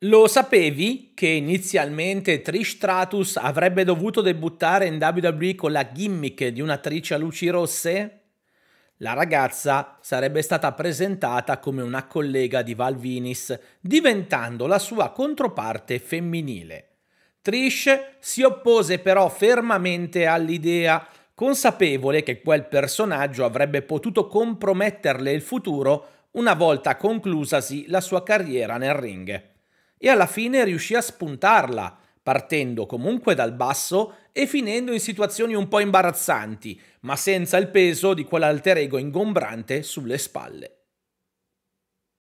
Lo sapevi che inizialmente Trish Stratus avrebbe dovuto debuttare in WWE con la gimmick di un'attrice a luci rosse? La ragazza sarebbe stata presentata come una collega di Valvinis, diventando la sua controparte femminile. Trish si oppose però fermamente all'idea, consapevole che quel personaggio avrebbe potuto comprometterle il futuro una volta conclusasi la sua carriera nel ring e alla fine riuscì a spuntarla, partendo comunque dal basso e finendo in situazioni un po' imbarazzanti, ma senza il peso di quell'alter ego ingombrante sulle spalle.